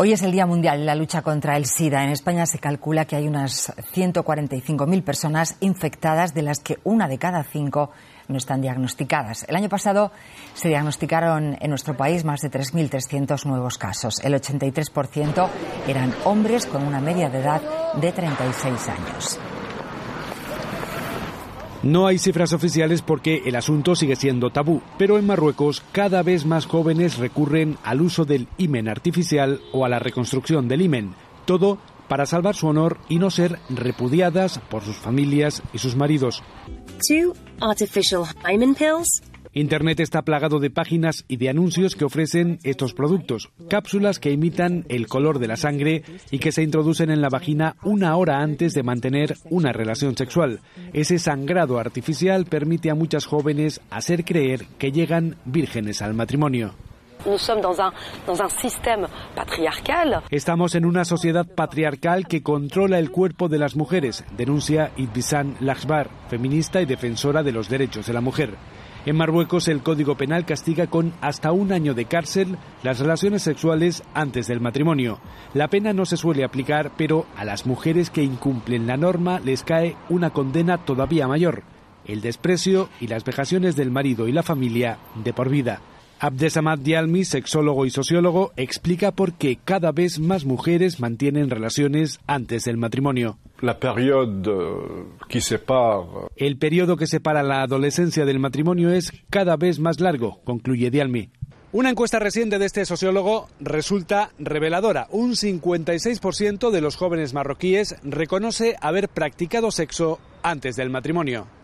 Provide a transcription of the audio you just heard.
Hoy es el Día Mundial de la Lucha contra el SIDA. En España se calcula que hay unas 145.000 personas infectadas, de las que una de cada cinco no están diagnosticadas. El año pasado se diagnosticaron en nuestro país más de 3.300 nuevos casos. El 83% eran hombres con una media de edad de 36 años. No hay cifras oficiales porque el asunto sigue siendo tabú, pero en Marruecos cada vez más jóvenes recurren al uso del himen artificial o a la reconstrucción del himen, todo para salvar su honor y no ser repudiadas por sus familias y sus maridos. Two artificial hymen pills Internet está plagado de páginas y de anuncios que ofrecen estos productos, cápsulas que imitan el color de la sangre y que se introducen en la vagina una hora antes de mantener una relación sexual. Ese sangrado artificial permite a muchas jóvenes hacer creer que llegan vírgenes al matrimonio. Estamos en una sociedad patriarcal que controla el cuerpo de las mujeres, denuncia Idbisan Lajbar, feminista y defensora de los derechos de la mujer. En Marruecos el Código Penal castiga con hasta un año de cárcel las relaciones sexuales antes del matrimonio. La pena no se suele aplicar, pero a las mujeres que incumplen la norma les cae una condena todavía mayor, el desprecio y las vejaciones del marido y la familia de por vida. Abdesamad Dialmi, sexólogo y sociólogo, explica por qué cada vez más mujeres mantienen relaciones antes del matrimonio. La euh, que euh, El periodo que separa la adolescencia del matrimonio es cada vez más largo, concluye Dialmi. Una encuesta reciente de este sociólogo resulta reveladora. Un 56% de los jóvenes marroquíes reconoce haber practicado sexo antes del matrimonio.